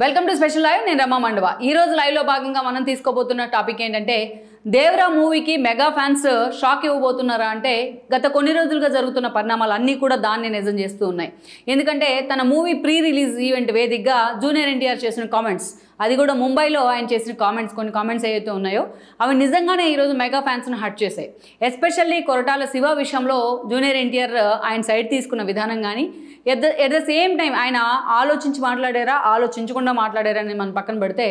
welcome to special live నేను రమా మండవ ఈ రోజు లైవ్లో భాగంగా మనం తీసుకోబోతున్న టాపిక్ ఏంటంటే దేవరా మూవీకి మెగా ఫ్యాన్స్ షాక్ ఇవ్వబోతున్నారా అంటే గత కొన్ని రోజులుగా జరుగుతున్న పరిణామాలు అన్నీ కూడా దాన్ని నిజం చేస్తూ ఉన్నాయి ఎందుకంటే తన మూవీ ప్రీ రిలీజ్ ఈవెంట్ వేదికగా జూనియర్ ఎన్టీఆర్ చేసిన కామెంట్స్ అది కూడా ముంబైలో ఆయన చేసిన కామెంట్స్ కొన్ని కామెంట్స్ ఏవైతే ఉన్నాయో అవి నిజంగానే ఈరోజు మెగా ఫ్యాన్స్ను హట్ చేశాయి ఎస్పెషల్లీ కొరటాల శివ విషయంలో జూనియర్ ఎన్టీఆర్ ఆయన సైడ్ తీసుకున్న విధానం కానీ ఎట్ ద సేమ్ టైం ఆయన ఆలోచించి మాట్లాడారా ఆలోచించకుండా మాట్లాడారా అని మనం పక్కన పెడితే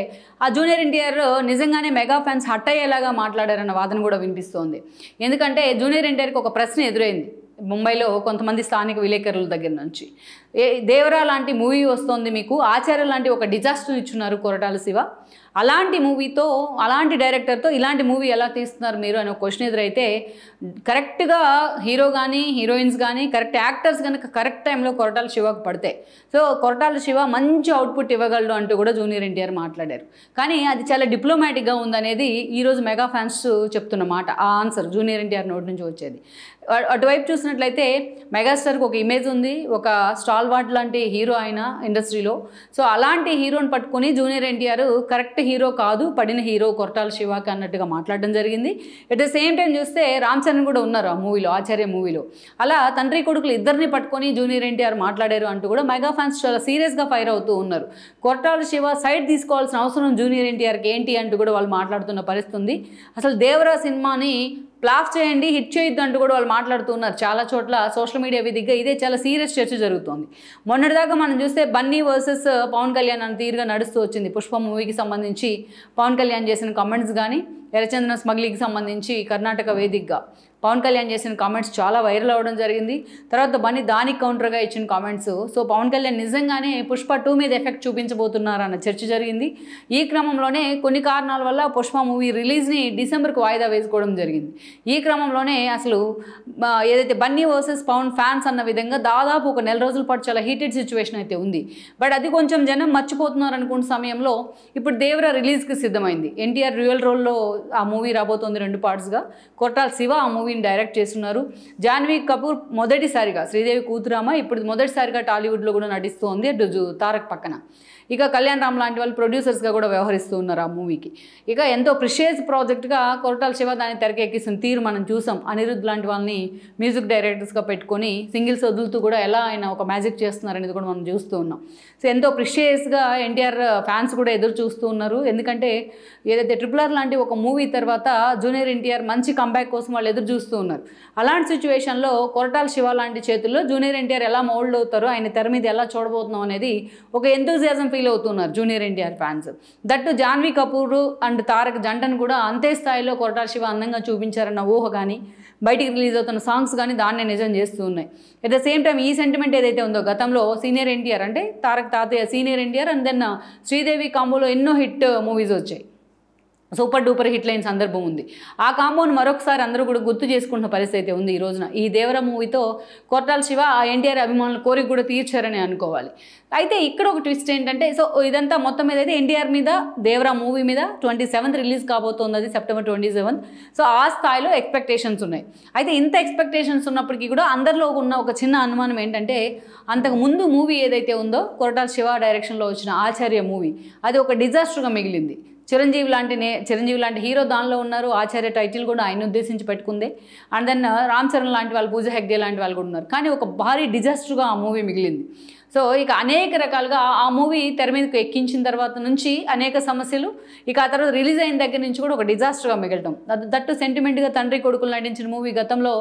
ఆ జూనియర్ ఎన్టీఆర్ నిజంగానే మెగా ఫ్యాన్స్ హట్ అయ్యేలాగా మాట్లాడారన్న వాదన కూడా వినిపిస్తోంది ఎందుకంటే జూనియర్ ఎన్టీఆర్కి ఒక ప్రశ్న ఎదురైంది ముంబైలో కొంతమంది స్థానిక విలేకరుల దగ్గర నుంచి ఏ దేవరా లాంటి మూవీ వస్తుంది మీకు ఆచార్య లాంటి ఒక డిజాస్టర్ ఇచ్చున్నారు కొరటాల శివ అలాంటి మూవీతో అలాంటి డైరెక్టర్తో ఇలాంటి మూవీ ఎలా తీస్తున్నారు మీరు అనే క్వశ్చన్ ఎదురైతే కరెక్ట్గా హీరో కానీ హీరోయిన్స్ కానీ కరెక్ట్ యాక్టర్స్ కనుక కరెక్ట్ టైంలో కొరటాల శివకు పడతాయి సో కొరటాల శివ మంచి అవుట్పుట్ ఇవ్వగలడు అంటూ కూడా జూనియర్ ఎన్టీఆర్ మాట్లాడారు కానీ అది చాలా డిప్లొమాటిక్గా ఉందనేది ఈరోజు మెగా ఫ్యాన్స్ చెప్తున్న మాట ఆ ఆన్సర్ జూనియర్ ఎన్టీఆర్ నోటి నుంచి వచ్చేది అటువైపు చూసిన చూసినట్లయితే మెగాస్టార్కి ఒక ఇమేజ్ ఉంది ఒక స్టాల్ వార్డ్ లాంటి హీరో ఆయన ఇండస్ట్రీలో సో అలాంటి హీరోని పట్టుకుని జూనియర్ ఎన్టీఆర్ కరెక్ట్ హీరో కాదు పడిన హీరో కొరటాల శివాకి అన్నట్టుగా మాట్లాడడం జరిగింది అట్ ద సేమ్ టైం చూస్తే రామ్ చరణ్ కూడా ఉన్నారు ఆ మూవీలో ఆచార్య మూవీలో అలా తండ్రి కొడుకులు ఇద్దరిని పట్టుకొని జూనియర్ ఎన్టీఆర్ మాట్లాడారు అంటూ కూడా మెగా ఫ్యాన్స్ చాలా సీరియస్గా ఫైర్ అవుతూ ఉన్నారు కొరటాల శివ సైడ్ తీసుకోవాల్సిన అవసరం జూనియర్ ఎన్టీఆర్కి ఏంటి అంటూ కూడా వాళ్ళు మాట్లాడుతున్న పరిస్థితి ఉంది అసలు దేవరా సినిమాని బ్లాక్ చేయండి హిట్ చేయొద్దు అంటూ కూడా వాళ్ళు మాట్లాడుతున్నారు చాలా చోట్ల సోషల్ మీడియా వేదికగా ఇదే చాలా సీరియస్ చర్చ జరుగుతోంది మొన్నటిదాకా మనం చూస్తే బన్నీ వర్సెస్ uh, పవన్ కళ్యాణ్ అని తీరుగా నడుస్తూ వచ్చింది పుష్ప మూవీకి సంబంధించి పవన్ కళ్యాణ్ చేసిన కామెంట్స్ కానీ ఎర్రచందన స్మగ్లింగ్కి సంబంధించి కర్ణాటక వేదికగా పవన్ కళ్యాణ్ చేసిన కామెంట్స్ చాలా వైరల్ అవ్వడం జరిగింది తర్వాత బన్నీ దానికి కౌంటర్గా ఇచ్చిన కామెంట్స్ సో పవన్ కళ్యాణ్ నిజంగానే పుష్ప టూ మీద ఎఫెక్ట్ చూపించబోతున్నారన్న చర్చ జరిగింది ఈ క్రమంలోనే కొన్ని కారణాల వల్ల పుష్ప మూవీ రిలీజ్ని డిసెంబర్కి వాయిదా వేసుకోవడం జరిగింది ఈ క్రమంలోనే అసలు ఏదైతే బన్నీ వర్సెస్ పవన్ ఫ్యాన్స్ అన్న విధంగా దాదాపు ఒక నెల రోజుల పాటు చాలా హీటెడ్ సిచ్యువేషన్ అయితే ఉంది బట్ అది కొంచెం జనం మర్చిపోతున్నారు అనుకున్న సమయంలో ఇప్పుడు దేవర రిలీజ్కి సిద్ధమైంది ఎన్టీఆర్ రియల్ రోల్లో ఆ మూవీ రాబోతోంది రెండు పార్ట్స్గా కొట్టాల శివ ఆ మూవీ ఈయన డైరెక్ట్ చేస్తున్నారు జాన్వీ కపూర్ మొదటిసారిగా శ్రీదేవి కూతురామ ఇప్పుడు మొదటిసారిగా టాలీవుడ్లో కూడా నటిస్తోంది అటు తారక్ పక్కన ఇక కళ్యాణ్ రామ్ లాంటి వాళ్ళు ప్రొడ్యూసర్స్గా కూడా వ్యవహరిస్తూ ఉన్నారు ఆ మూవీకి ఇక ఎంతో ప్రిషియస్ ప్రాజెక్ట్గా కొరటాల శివ దాన్ని తెరకెక్కిస్తున్న తీరు మనం చూసాం అనిరుద్ధ్ లాంటి వాళ్ళని మ్యూజిక్ డైరెక్టర్స్గా పెట్టుకొని సింగిల్స్ వదులుతూ కూడా ఎలా ఆయన ఒక మ్యాజిక్ చేస్తున్నారనేది కూడా మనం చూస్తూ ఉన్నాం సో ఎంతో ప్రిషియస్గా ఎన్టీఆర్ ఫ్యాన్స్ కూడా ఎదురు చూస్తూ ఉన్నారు ఎందుకంటే ఏదైతే ట్రిపుల్ ఆర్ లాంటి ఒక మూవీ తర్వాత జూనియర్ ఎన్టీఆర్ మంచి కంబ్యాక్ కోసం వాళ్ళు ఎదురు చూస్తూ ఉన్నారు అలాంటి సిచ్యువేషన్లో కొరటాల శివ లాంటి చేతుల్లో జూనియర్ ఎన్టీఆర్ ఎలా మోల్డ్ అవుతారో ఆయన తెర మీద ఎలా చూడబోతున్నాం అనేది ఒక ఎంతూజియాజం ఫీల్ అవుతున్నారు junior NTR fans that Janhvi Kapoor and Tarak జంటను కూడా అంతే స్థాయిలో కొరటాల శివ అందంగా చూపించారన్న ఊహ కానీ బయటికి రిలీజ్ అవుతున్న సాంగ్స్ కానీ దాన్నే నిజం చేస్తూ ఉన్నాయి అట్ ద సేమ్ టైం ఈ సెంటిమెంట్ ఏదైతే ఉందో గతంలో సీనియర్ ఎన్టీఆర్ అంటే తారక్ తాతయ్య senior NTR and then Sridevi కాంబోలో ఎన్నో హిట్ మూవీస్ వచ్చాయి సూపర్ డూపర్ హిట్ లైన్ సందర్భం ఉంది ఆ కాంబోను మరొకసారి అందరూ కూడా గుర్తు చేసుకుంటున్న పరిస్థితి ఉంది ఈ రోజున ఈ దేవర మూవీతో కొట్టాల శివ ఆ ఎన్టీఆర్ అభిమానుల కోరిక కూడా తీర్చారని అనుకోవాలి అయితే ఇక్కడ ఒక ట్విస్ట్ ఏంటంటే సో ఇదంతా మొత్తం మీద అయితే ఎన్టీఆర్ మీద దేవర మూవీ మీద ట్వంటీ సెవెంత్ రిలీజ్ కాబోతోంది అది సెప్టెంబర్ ట్వంటీ సెవెంత్ సో ఆ స్థాయిలో ఎక్స్పెక్టేషన్స్ ఉన్నాయి అయితే ఇంత ఎక్స్పెక్టేషన్స్ ఉన్నప్పటికీ కూడా అందరిలో ఉన్న ఒక చిన్న అనుమానం ఏంటంటే అంతకు ముందు మూవీ ఏదైతే ఉందో కొరటాల శివ డైరెక్షన్లో వచ్చిన ఆచార్య మూవీ అది ఒక డిజాస్టర్గా మిగిలింది చిరంజీవి లాంటి నే చిరంజీవి లాంటి హీరో దానిలో ఉన్నారు ఆచార్య టైటిల్ కూడా ఆయన ఉద్దేశించి పెట్టుకుందే అండ్ దెన్ రామ్ చరణ్ లాంటి వాళ్ళు పూజ హెగ్డే లాంటి వాళ్ళు కూడా ఉన్నారు కానీ ఒక భారీ డిజాస్టర్గా ఆ మూవీ మిగిలింది సో ఇక అనేక రకాలుగా ఆ మూవీ తెర మీదకి ఎక్కించిన తర్వాత నుంచి అనేక సమస్యలు ఇక ఆ తర్వాత రిలీజ్ అయిన దగ్గర నుంచి కూడా ఒక డిజాస్టర్గా మిగలటం దట్టు సెంటిమెంట్గా తండ్రి కొడుకులు నటించిన మూవీ గతంలో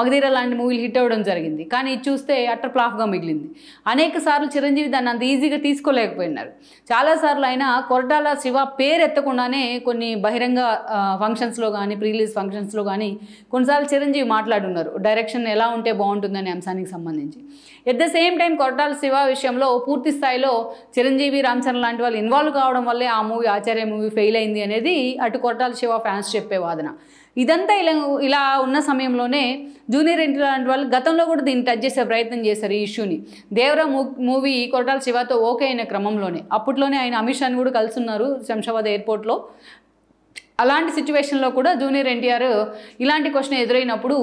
మగధీర లాంటి మూవీలు హిట్ అవ్వడం జరిగింది కానీ ఇది చూస్తే అట్ర ప్లాఫ్గా మిగిలింది అనేక సార్లు చిరంజీవి దాన్ని అంత ఈజీగా తీసుకోలేకపోయినారు చాలాసార్లు ఆయన కొరటాల శివ పేరు ఎత్తకుండానే కొన్ని బహిరంగ ఫంక్షన్స్లో కానీ ప్రీలీజ్ ఫంక్షన్స్లో కానీ కొన్నిసార్లు చిరంజీవి మాట్లాడున్నారు డైరెక్షన్ ఎలా ఉంటే బాగుంటుందనే అంశానికి సంబంధించి at the same time Koratala Siva సేవా విషయంలో పూర్తి స్థాయిలో చిరంజీవి రామ్చరణ్ లాంటి వాళ్ళు ఇన్వాల్వ్ కావడం వల్లే ఆ మూవీ ఆచార్య మూవీ ఫెయిల్ అయింది అనేది అటు కొట్టాల శివ ఫ్యాన్స్ చెప్పే వాదన ఇదంతా ఇలా ఇలా ఉన్న సమయంలోనే జూనియర్ ఎన్టీ లాంటి వాళ్ళు గతంలో కూడా దీన్ని టచ్ చేసే ప్రయత్నం చేశారు ఈ ఇష్యూని దేవరా మూవీ కొరటాల శివతో ఓకే అయిన క్రమంలోనే అప్పట్లోనే ఆయన అమిత్ షాని కూడా ఉన్నారు శంషాబాద్ ఎయిర్పోర్ట్లో అలాంటి సిచ్యువేషన్లో కూడా జూనియర్ ఎన్టీఆర్ ఇలాంటి క్వశ్చన్ ఎదురైనప్పుడు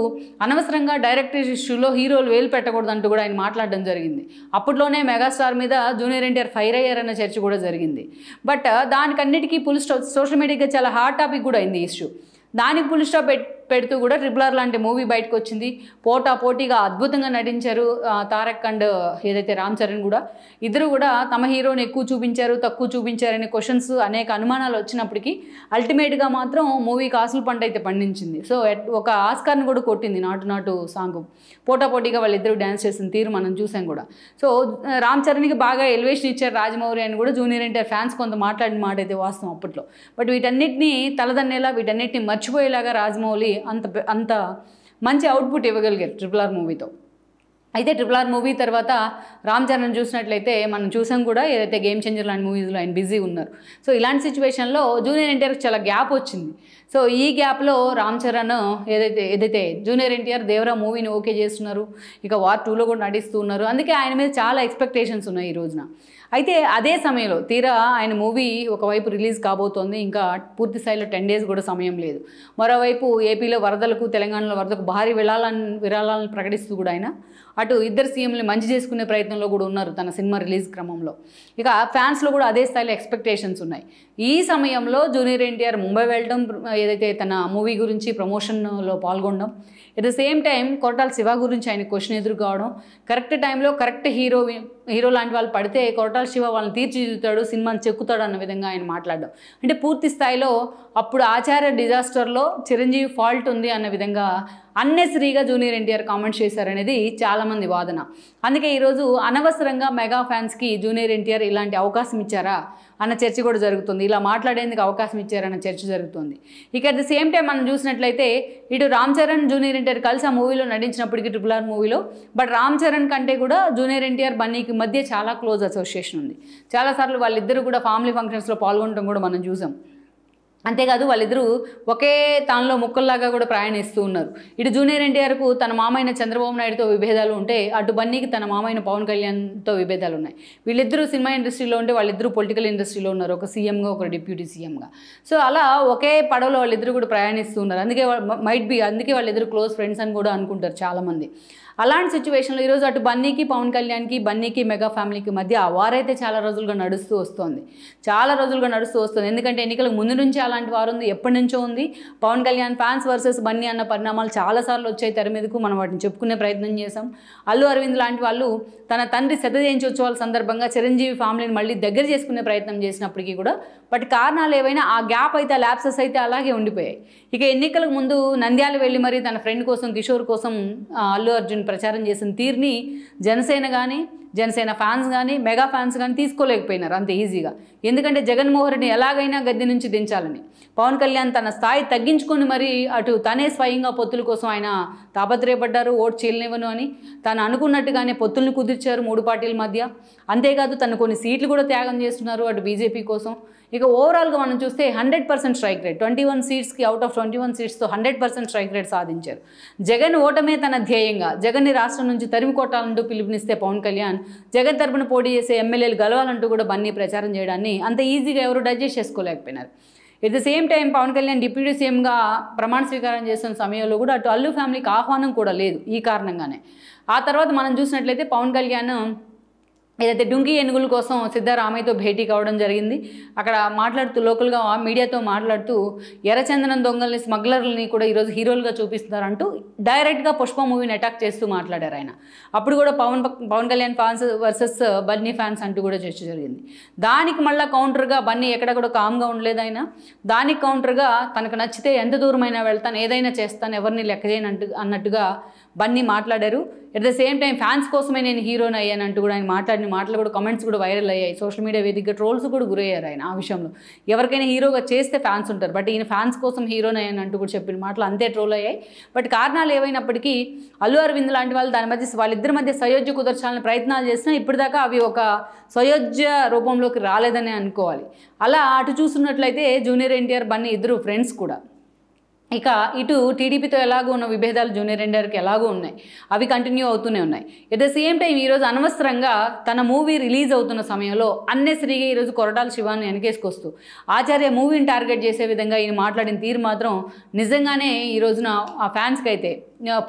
అనవసరంగా డైరెక్టర్ ఇష్యూలో హీరోలు వేలు అంటూ కూడా ఆయన మాట్లాడడం జరిగింది అప్పట్లోనే మెగాస్టార్ మీద జూనియర్ ఎన్టీఆర్ ఫైర్ అయ్యారన్న చర్చ కూడా జరిగింది బట్ దానికన్నిటికీ పుల్ స్టాప్ సోషల్ మీడియాగా చాలా హాట్ టాపిక్ కూడా అయింది ఇష్యూ దానికి పుల్ స్టాప్ పెడుతూ కూడా ట్రిపులర్ లాంటి మూవీ బయటకు వచ్చింది పోటా పోటీగా అద్భుతంగా నటించారు తారక్ అండ్ ఏదైతే రామ్ చరణ్ కూడా ఇద్దరు కూడా తమ హీరోని ఎక్కువ చూపించారు తక్కువ చూపించారనే క్వశ్చన్స్ అనేక అనుమానాలు వచ్చినప్పటికీ అల్టిమేట్గా మాత్రం మూవీ కాసులు పంట అయితే పండించింది సో ఒక ఆస్కార్ని కూడా కొట్టింది నాటు నాటు సాంగ్ పోటా పోటీగా వాళ్ళిద్దరూ డ్యాన్స్ చేసిన తీరు మనం చూసాం కూడా సో రామ్ చరణ్కి బాగా ఎలివేషన్ ఇచ్చారు రాజమౌరి అని కూడా జూనియర్ ఎన్టీఆర్ ఫ్యాన్స్ కొంత మాట్లాడిన మాట అయితే వాస్తవం అప్పట్లో బట్ వీటన్నిటిని తలదన్నేలా వీటన్నిటిని మర్చిపోయేలాగా రాజమౌళి అంత అంత మంచి అవుట్పుట్ ఇవ్వగలిగారు ట్రిపుల్ ఆర్ మూవీతో అయితే ట్రిపుల్ ఆర్ మూవీ తర్వాత రామ్ చరణ్ చూసినట్లయితే మనం చూసాం కూడా ఏదైతే గేమ్ చేంజర్ లాంటి మూవీస్లో ఆయన బిజీ ఉన్నారు సో ఇలాంటి సిచ్యువేషన్లో జూనియర్ ఎన్టీఆర్కి చాలా గ్యాప్ వచ్చింది సో ఈ గ్యాప్లో రామ్ చరణ్ ఏదైతే ఏదైతే జూనియర్ ఎన్టీఆర్ దేవరా మూవీని ఓకే చేస్తున్నారు ఇక వార్ టూలో కూడా నటిస్తూ ఉన్నారు అందుకే ఆయన మీద చాలా ఎక్స్పెక్టేషన్స్ ఉన్నాయి ఈ రోజున అయితే అదే సమయంలో తీరా ఆయన మూవీ ఒకవైపు రిలీజ్ కాబోతోంది ఇంకా పూర్తి స్థాయిలో టెన్ డేస్ కూడా సమయం లేదు మరోవైపు ఏపీలో వరదలకు తెలంగాణలో వరదకు భారీ విరాళాలను విరాళాలను ప్రకటిస్తూ కూడా ఆయన అటు ఇద్దరు సీఎంలు మంచి చేసుకునే ప్రయత్నంలో కూడా ఉన్నారు తన సినిమా రిలీజ్ క్రమంలో ఇక ఫ్యాన్స్లో కూడా అదే స్థాయిలో ఎక్స్పెక్టేషన్స్ ఉన్నాయి ఈ సమయంలో జూనియర్ ఎన్టీఆర్ ముంబై వెళ్ళడం ఏదైతే తన మూవీ గురించి ప్రమోషన్లో పాల్గొనడం at the same time Koratala Siva గురించి ఆయన క్వశ్చన్ ఎదురు కావడం కరెక్ట్ టైంలో కరెక్ట్ హీరో హీరో లాంటి వాళ్ళు పడితే కొరటాల శివ వాళ్ళని తీర్చిదిద్దుతాడు సినిమాని చెక్కుతాడు అన్న విధంగా ఆయన మాట్లాడడం అంటే పూర్తి స్థాయిలో అప్పుడు ఆచార్య డిజాస్టర్లో చిరంజీవి ఫాల్ట్ ఉంది అన్న విధంగా అన్నెసరీగా జూనియర్ ఎన్టీఆర్ కామెంట్స్ చేశారనేది చాలామంది వాదన అందుకే ఈరోజు అనవసరంగా మెగా ఫ్యాన్స్కి జూనియర్ ఎన్టీఆర్ ఇలాంటి అవకాశం ఇచ్చారా అన్న చర్చ కూడా జరుగుతుంది ఇలా మాట్లాడేందుకు అవకాశం ఇచ్చారన్న చర్చ జరుగుతుంది ఇక అట్ ది సేమ్ టైం మనం చూసినట్లయితే ఇటు రామ్ చరణ్ జూనియర్ ఎన్టీఆర్ కలిసి ఆ మూవీలో నటించినప్పటికీ ట్రిపుల్ ఆర్ మూవీలో బట్ రామ్ చరణ్ కంటే కూడా జూనియర్ ఎన్టీఆర్ బన్నీకి మధ్య చాలా క్లోజ్ అసోసియేషన్ ఉంది చాలాసార్లు వాళ్ళిద్దరూ కూడా ఫ్యామిలీ ఫంక్షన్స్లో పాల్గొనడం కూడా మనం చూసాం అంతేకాదు వాళ్ళిద్దరూ ఒకే తానులో ముక్కల్లాగా కూడా ప్రయాణిస్తూ ఉన్నారు ఇటు జూనియర్ ఎన్టీఆర్కు తన మామైన చంద్రబాబు నాయుడుతో విభేదాలు ఉంటే అటు బన్నీకి తన మామైన పవన్ కళ్యాణ్తో విభేదాలు ఉన్నాయి వీళ్ళిద్దరూ సినిమా ఇండస్ట్రీలో ఉంటే వాళ్ళిద్దరూ పొలిటికల్ ఇండస్ట్రీలో ఉన్నారు ఒక సీఎంగా ఒక డిప్యూటీ సీఎంగా సో అలా ఒకే పడవలో వాళ్ళిద్దరూ కూడా ప్రయాణిస్తూ ఉన్నారు అందుకే మైట్ బి అందుకే వాళ్ళిద్దరు క్లోజ్ ఫ్రెండ్స్ అని కూడా అనుకుంటారు చాలామంది అలాంటి సిచ్యువేషన్లో ఈరోజు అటు బన్నీకి పవన్ కళ్యాణ్కి బన్నీకి మెగా ఫ్యామిలీకి మధ్య వారైతే చాలా రోజులుగా నడుస్తూ వస్తుంది చాలా రోజులుగా నడుస్తూ వస్తుంది ఎందుకంటే ఎన్నికలకు ముందు నుంచి అలాంటి వారు ఉంది ఎప్పటి నుంచో ఉంది పవన్ కళ్యాణ్ ఫ్యాన్స్ వర్సెస్ బన్నీ అన్న పరిణామాలు చాలాసార్లు వచ్చాయి తెర మీదకు మనం వాటిని చెప్పుకునే ప్రయత్నం చేశాం అల్లు అరవింద్ లాంటి వాళ్ళు తన తండ్రి శ్రద్ధ చేయించి ఉత్సవాల సందర్భంగా చిరంజీవి ఫ్యామిలీని మళ్ళీ దగ్గర చేసుకునే ప్రయత్నం చేసినప్పటికీ కూడా బట్ కారణాలు ఏవైనా ఆ గ్యాప్ అయితే ల్యాప్సెస్ అయితే అలాగే ఉండిపోయాయి ఇక ఎన్నికలకు ముందు నంద్యాల వెళ్ళి మరి తన ఫ్రెండ్ కోసం కిషోర్ కోసం అల్లు అర్జున్ ఈవెన్ ప్రచారం చేసిన తీరుని జనసేన కానీ జనసేన ఫ్యాన్స్ కానీ మెగా ఫ్యాన్స్ కానీ తీసుకోలేకపోయినారు అంత ఈజీగా ఎందుకంటే జగన్మోహన్ రెడ్డి ఎలాగైనా గద్దె నుంచి దించాలని పవన్ కళ్యాణ్ తన స్థాయి తగ్గించుకొని మరీ అటు తనే స్వయంగా పొత్తుల కోసం ఆయన తాపత్రయపడ్డారు ఓటు చేయలేవను అని తను అనుకున్నట్టుగానే పొత్తుల్ని కుదిర్చారు మూడు పార్టీల మధ్య అంతేకాదు తను కొన్ని సీట్లు కూడా త్యాగం చేస్తున్నారు అటు బీజేపీ కోసం ఇక ఓవరాల్గా మనం చూస్తే hundred percent strike rate twenty one సీట్స్కి అవుట్ ఆఫ్ ట్వంటీ వన్ సీట్స్తో హండ్రెడ్ పర్సెంట్ స్ట్రైక్ రేట్ సాధించారు జగన్ ఓటమే తన ధ్యేయంగా జగన్ని రాష్ట్రం నుంచి తరిమి కొట్టాలంటూ పిలుపునిస్తే పవన్ కళ్యాణ్ జగన్ తరపున పోటీ చేసే ఎమ్మెల్యేలు గెలవాలంటూ కూడా బన్నీ ప్రచారం చేయడాన్ని అంత ఈజీగా ఎవరు డైజెస్ట్ చేసుకోలేకపోయినారు at the same time Pawan Kalyan deputy సీఎంగా ప్రమాణ స్వీకారం చేస్తున్న సమయంలో కూడా అటు అల్లు ఫ్యామిలీకి ఆహ్వానం కూడా లేదు ఈ కారణంగానే ఆ తర్వాత మనం చూసినట్లయితే పవన్ కళ్యాణ్ ఏదైతే డుంకి ఏనుగుల కోసం సిద్ధరామయ్యతో భేటీ కావడం జరిగింది అక్కడ మాట్లాడుతూ లోకల్గా మీడియాతో మాట్లాడుతూ ఎర్రచందనం దొంగల్ని స్మగ్లర్లని కూడా ఈరోజు హీరోలుగా చూపిస్తున్నారంటూ డైరెక్ట్గా పుష్ప మూవీని అటాక్ చేస్తూ మాట్లాడారు ఆయన అప్పుడు కూడా Pawan Pawan Kalyan fans versus Bunny fans అంటూ కూడా చర్చ జరిగింది దానికి మళ్ళీ కౌంటర్గా బన్నీ ఎక్కడ కూడా కామ్గా ఉండలేదు ఆయన దానికి కౌంటర్గా తనకు నచ్చితే ఎంత దూరమైనా వెళ్తాను ఏదైనా చేస్తాను ఎవరిని లెక్క చేయను అన్నట్టుగా బన్నీ మాట్లాడారు at the same time fans కోసమే నేను హీరోని అయ్యాను అంటూ కూడా ఆయన మాట్లాడిన మాటలు కూడా కమెంట్స్ కూడా వైరల్ అయ్యాయి సోషల్ మీడియా వేదిక ట్రోల్స్ కూడా గురయ్యారు ఆయన ఆ విషయంలో ఎవరికైనా హీరోగా చేస్తే ఫ్యాన్స్ ఉంటారు బట్ ఈయన ఫ్యాన్స్ కోసం హీరోని అయ్యాను అంటూ కూడా చెప్పిన మాటలు అంతే ట్రోల్ అయ్యాయి బట్ కారణాలు ఏవైనప్పటికీ అల్లు అరవింద్ లాంటి వాళ్ళు దాని మధ్య వాళ్ళిద్దరి మధ్య సయోధ్య కుదర్చాలని ప్రయత్నాలు చేసినా ఇప్పటిదాకా అవి ఒక సయోధ్య రూపంలోకి రాలేదని అనుకోవాలి అలా అటు చూస్తున్నట్లయితే జూనియర్ ఎన్టీఆర్ బన్నీ ఇద్దరు ఫ్రెండ్స్ కూడా ఇక ఇటు టీడీపీతో ఎలాగో ఉన్న విభేదాలు జూనియర్ ఎన్టీఆర్కి ఎలాగో ఉన్నాయి అవి కంటిన్యూ అవుతూనే ఉన్నాయి ఎట్ ద సేమ్ టైం ఈరోజు అనవసరంగా తన మూవీ రిలీజ్ అవుతున్న సమయంలో అన్నెసరిగా ఈరోజు కొరటాల శివాన్ని వెనకేసుకొస్తూ ఆచార్య మూవీని టార్గెట్ చేసే విధంగా ఈయన మాట్లాడిన తీరు మాత్రం నిజంగానే ఈ రోజున ఆ ఫ్యాన్స్కి అయితే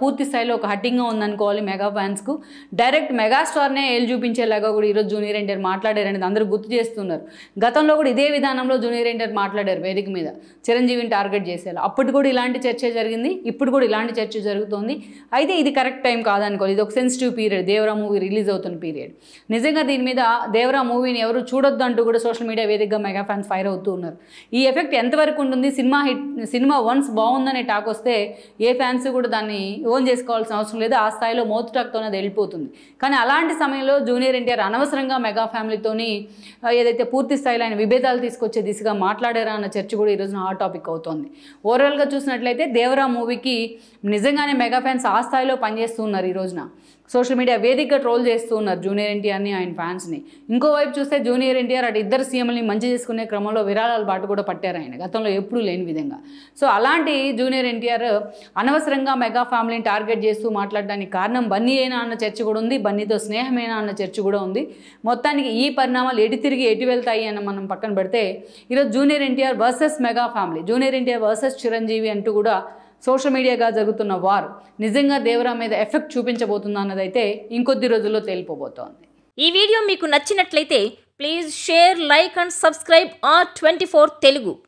పూర్తి స్థాయిలో ఒక హట్టింగ్గా ఉందనుకోవాలి మెగా ఫ్యాన్స్కు డైరెక్ట్ మెగాస్టార్నే ఏళ్ళు చూపించేలాగా కూడా ఈరోజు జూనియర్ ఎన్టీఆర్ మాట్లాడారు అనేది అందరూ గుర్తు చేస్తున్నారు గతంలో కూడా ఇదే విధానంలో జూనియర్ ఎన్టీఆర్ మాట్లాడారు వేదిక మీద చిరంజీవిని టార్గెట్ చేసేలా అప్పుడు కూడా ఇలాంటి చర్చ జరిగింది ఇప్పుడు కూడా ఇలాంటి చర్చ జరుగుతోంది అయితే ఇది కరెక్ట్ టైం కాదనుకోవాలి ఇది ఒక sensitive period Devara movie release అవుతున్న పీరియడ్ నిజంగా దీని మీద దేవరా మూవీని ఎవరు చూడొద్దు అంటూ కూడా సోషల్ మీడియా వేదికగా మెగా ఫ్యాన్స్ ఫైర్ అవుతూ ఉన్నారు ఈ ఎఫెక్ట్ ఎంతవరకు ఉంటుంది సినిమా హిట్ సినిమా వన్స్ బాగుందనే టాక్ వస్తే ఏ ఫ్యాన్స్ కూడా దాన్ని ఓన్ చేసుకోవాల్సిన అవసరం లేదు ఆ స్థాయిలో మోతుటాకుతోనే అది వెళ్ళిపోతుంది కానీ అలాంటి సమయంలో జూనియర్ ఎన్టీఆర్ అనవసరంగా మెగా ఫ్యామిలీతోని ఏదైతే పూర్తి స్థాయిలో ఆయన విభేదాలు తీసుకొచ్చే దిశగా మాట్లాడారా అన్న చర్చ కూడా ఈరోజున హాట్ టాపిక్ అవుతోంది ఓవరాల్గా చూసినట్లయితే దేవరా మూవీకి నిజంగానే మెగా ఫ్యాన్స్ ఆ స్థాయిలో పనిచేస్తున్నారు ఈ రోజున సోషల్ మీడియా వేదికగా ట్రోల్ చేస్తూ ఉన్నారు జూనియర్ ఎన్టీఆర్ని ఆయన ఫ్యాన్స్ని ఇంకోవైపు చూస్తే జూనియర్ ఎన్టీఆర్ అటు ఇద్దరు సీఎంని మంచి చేసుకునే క్రమంలో విరాళాల పాటు కూడా పట్టారు ఆయన గతంలో ఎప్పుడూ లేని విధంగా సో అలాంటి జూనియర్ ఎన్టీఆర్ అనవసరంగా మెగా ఫ్యామిలీని టార్గెట్ చేస్తూ మాట్లాడడానికి కారణం బన్నీ అయినా అన్న చర్చ కూడా ఉంది బన్నీతో స్నేహమేనా అన్న చర్చ కూడా ఉంది మొత్తానికి ఈ పరిణామాలు ఎటు తిరిగి ఎటు వెళ్తాయి అని మనం పక్కన పెడితే ఈరోజు junior NTR versus mega family junior NTR versus Chiranjeevi అంటూ కూడా సోషల్ మీడియాగా జరుగుతున్న వారు నిజంగా దేవరా మీద ఎఫెక్ట్ చూపించబోతుందా అన్నదైతే ఇంకొద్ది రోజుల్లో తేలిపోబోతోంది ఈ వీడియో మీకు నచ్చినట్లయితే please share like and subscribe R twenty four Telugu